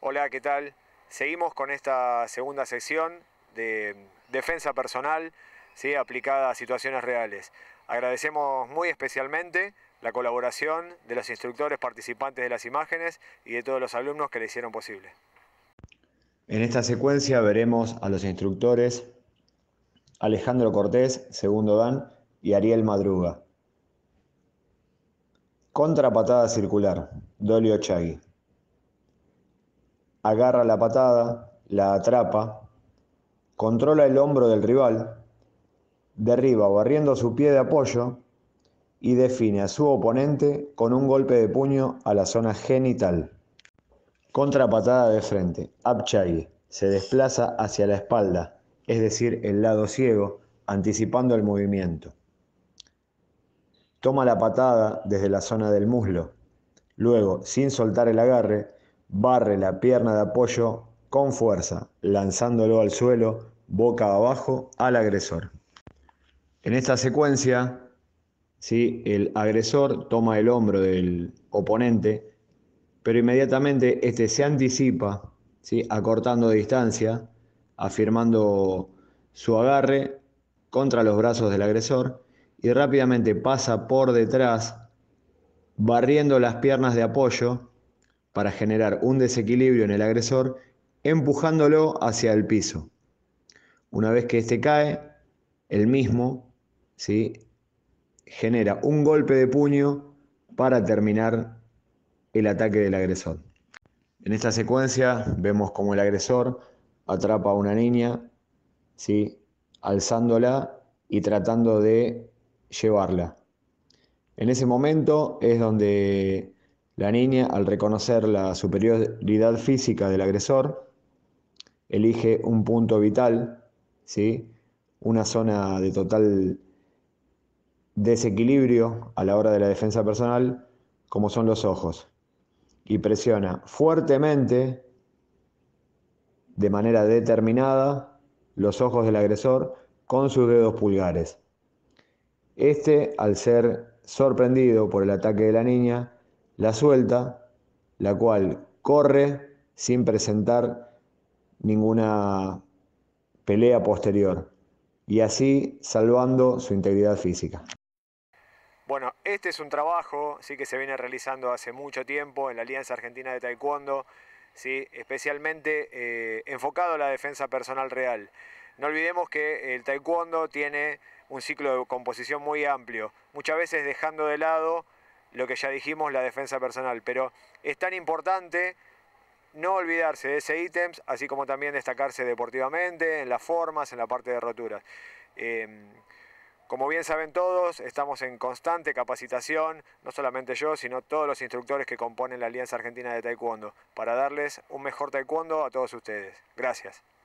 Hola, ¿qué tal? Seguimos con esta segunda sección de defensa personal aplicada a situaciones reales. Agradecemos muy especialmente la colaboración de los instructores participantes de las imágenes y de todos los alumnos que le hicieron posible. En esta secuencia veremos a los instructores Alejandro Cortés, segundo Dan, y Ariel Madruga. Contrapatada circular, Dolio Chagui agarra la patada, la atrapa, controla el hombro del rival, derriba barriendo su pie de apoyo y define a su oponente con un golpe de puño a la zona genital. Contrapatada de frente, abchai, se desplaza hacia la espalda, es decir, el lado ciego, anticipando el movimiento. Toma la patada desde la zona del muslo. Luego, sin soltar el agarre, barre la pierna de apoyo con fuerza, lanzándolo al suelo boca abajo al agresor. En esta secuencia, el agresor toma el hombro del oponente, pero inmediatamente este se anticipa, acortando distancia, afirmando su agarre contra los brazos del agresor y rápidamente pasa por detrás, barriendo las piernas de apoyo para generar un desequilibrio en el agresor, empujándolo hacia el piso. Una vez que este cae, el mismo ¿sí? genera un golpe de puño para terminar el ataque del agresor. En esta secuencia vemos como el agresor atrapa a una niña, ¿sí? alzándola y tratando de llevarla. En ese momento es donde la niña, al reconocer la superioridad física del agresor, elige un punto vital, ¿sí? una zona de total desequilibrio a la hora de la defensa personal, como son los ojos, y presiona fuertemente, de manera determinada, los ojos del agresor con sus dedos pulgares. Este, al ser sorprendido por el ataque de la niña, la suelta, la cual corre sin presentar ninguna pelea posterior y así salvando su integridad física. Bueno, este es un trabajo sí que se viene realizando hace mucho tiempo en la Alianza Argentina de Taekwondo, ¿sí? especialmente eh, enfocado a la defensa personal real. No olvidemos que el taekwondo tiene un ciclo de composición muy amplio, muchas veces dejando de lado lo que ya dijimos, la defensa personal. Pero es tan importante no olvidarse de ese ítem, así como también destacarse deportivamente, en las formas, en la parte de roturas. Em, como bien saben todos, estamos en constante capacitación, no solamente yo, sino todos los instructores que componen la Alianza Argentina de Taekwondo, para darles un mejor taekwondo a todos ustedes. Gracias.